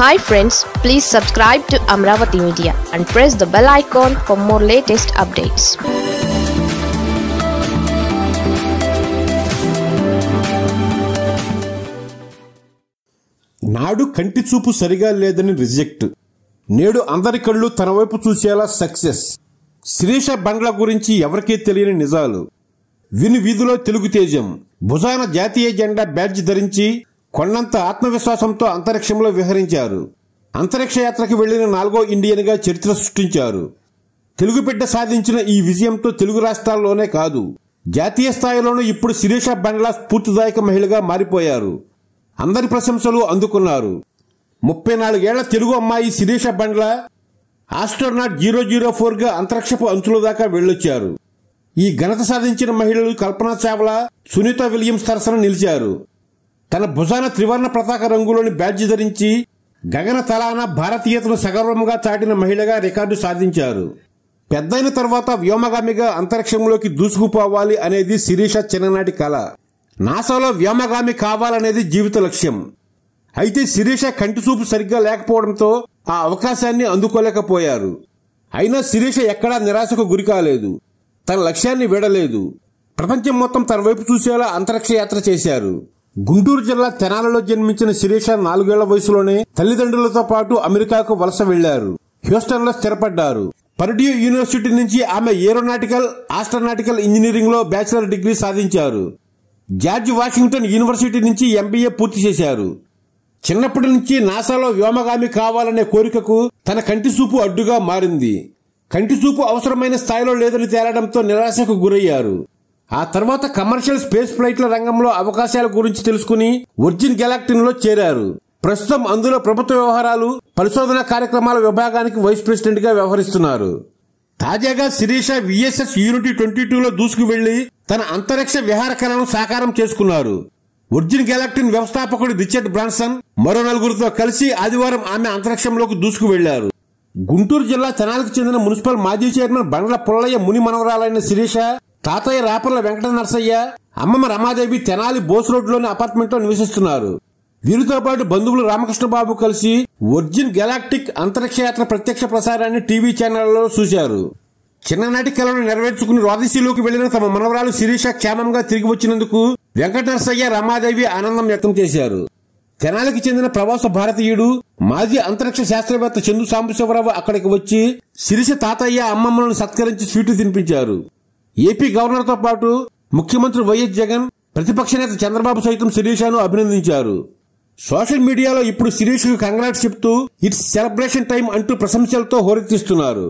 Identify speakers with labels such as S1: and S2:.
S1: hi friends please subscribe to Amaravati media and press the bell icon for more latest updates నాడు కంటి చూపు సరిగా లేదని రిజెక్ట్ నేడు అందరి కళ్ళు తన వైపు చూసేలా సక్సెస్ శిరీష బండ్ల గురించి ఎవరికీ తెలియని నిజాలు విని వీధిలో తెలుగు తేజం భుజాన జాతీయ జెండా బ్యాడ్జ్ ధరించి కొండంత ఆత్మవిశ్వాసంతో అంతరిక్షంలో విహరించారు అంతరిక్ష యాత్రకు వెళ్లిన నాలుగో ఇండియన్గా చరిత్ర సృష్టించారు తెలుగు బిడ్డ సాధించిన ఈ విజయంతో తెలుగు రాష్ట్రాల్లోనే కాదు జాతీయ స్థాయిలోనూ ఇప్పుడు శిరీష బండ్లా స్ఫూర్తిదాయక మహిళగా మారిపోయారు అందరి ప్రశంసలు అందుకున్నారు ముప్పై నాలుగేళ్ల తెలుగు అమ్మాయి Sirisha Bandla astronaut zero zero ఫోర్గా అంతరిక్షపు అంచుల దాకా వెళ్ళొచ్చారు ఈ ఘనత సాధించిన మహిళలు కల్పన చావ్లా సునీత విలియమ్స్ సరసన నిలిచారు తన భుజాన త్రివర్ణ పతాక రంగులోని బ్యాడ్జి ధరించి గగన తలాన భారతీయతను సగర్వంగా చాటిన మహిళగా రికార్డు సాధించారు పెద్దయిన తర్వాత వ్యోమగామిగా అంతరిక్షంలోకి దూసుకుపోవాలి అనేది శిరీష చిన్ననాటి కళ నాసాలో వ్యోమగామి కావాలనేది జీవిత లక్ష్యం అయితే శిరీష కంటిచూపు సరిగ్గా లేకపోవడంతో ఆ అవకాశాన్ని అందుకోలేకపోయారు అయినా శిరీష ఎక్కడా నిరాశకు గురి కాలేదు తన లక్ష్యాన్ని వీడలేదు ప్రపంచం మొత్తం తన వైపు చూసేలా అంతరిక్ష యాత్ర చేశారు గుంటూరు జిల్లా తెనాలలో జన్మించిన శిరీష నాలుగేళ్ల వయసులోనే తల్లిదండ్రులతో పాటు అమెరికాకు వలస వెళ్లారు హ్యూస్టన్ లో స్థిరపడ్డారు పర్డ్యూ యూనివర్సిటీ నుంచి ఆమె ఏరోనాటికల్ ఆస్ట్రనాటికల్ ఇంజనీరింగ్ లో బ్యాచిలర్ డిగ్రీ సాధించారు జార్జ్ వాషింగ్టన్ యూనివర్సిటీ నుంచి ఎంబీఏ పూర్తి చేశారు చిన్నప్పటి నుంచి నాసాలో వ్యోమగామి కావాలనే కోరికకు తన కంటి చూపు అడ్డుగా మారింది కంటి చూపు అవసరమైన స్థాయిలో లేదని తేలడంతో నిరాశకు గురయ్యారు ఆ తర్వాత కమర్షియల్ స్పేస్ ఫ్లైట్ల రంగంలో అవకాశాల గురించి తెలుసుకుని వర్జిన్ లో చేరారు ప్రస్తుతం అందులో ప్రభుత్వ వ్యవహారాలు పరిశోధన కార్యక్రమాల విభాగానికి వైస్ ప్రెసిడెంట్గా వ్యవహరిస్తున్నారు తాజాగా శిరీష విఎస్ఎస్ యూనిటీ ట్వంటీ టూలో దూసుకు వెళ్లి తన అంతరిక్ష కళను సాకారం చేసుకున్నారు ఒరిజిన్ గెలాక్టిన్ వ్యవస్థాపకుడు రిచర్డ్ బ్రాన్సన్ మరో నలుగురితో కలిసి ఆదివారం ఆమె అంతరిక్షంలోకి దూసుకు వెళ్లారు గుంటూరు జిల్లా చనాలకు చెందిన మున్సిపల్ మాజీ చైర్మన్ బండ్ల పుల్లయ్య ముని మనవరాలైన శిరీష తాతయ్య రేపర్ల వెంకట నరసయ్య అమ్మమ్మ రమాదేవి తెనాలి బోస్ రోడ్డులోని అపార్ట్మెంట్లో నివసిస్తున్నారు వీరితో పాటు బంధువులు రామకృష్ణబాబు కలిసి ఒరిజిన్ గెలాక్టిక్ అంతరిక్ష యాత్ర ప్రత్యక్ష ప్రసారాన్ని టీవీ ఛానళ్లలో చూశారు చిన్ననాటి కలను నెరవేర్చుకుని రోదసీలోకి వెళ్లిన తమ మనవరాలు శిరీష క్షేమంగా తిరిగి వచ్చినందుకు వెంకట నరసయ్య రమాదేవి ఆనందం వ్యక్తం చేశారు తెనాలికి చెందిన ప్రవాస భారతీయుడు మాజీ అంతరిక్ష శాస్త్రవేత్త చందు సాంబశివరావు అక్కడికి వచ్చి శిరీష తాతయ్య అమ్మమ్మలను సత్కరించి స్వీట్లు తినిపించారు ఏపీ గవర్నర్తో పాటు ముఖ్యమంత్రి వైఎస్ జగన్ ప్రతిపక్ష నేత చంద్రబాబు సైతం శిరీషాను అభినందించారు సోషల్ మీడియాలో ఇప్పుడు శిరీష్ కంగ్రాట్స్ చెప్తూ ఇట్స్ సెలబ్రేషన్ టైం అంటూ ప్రశంసలతో హోరెత్తిస్తున్నారు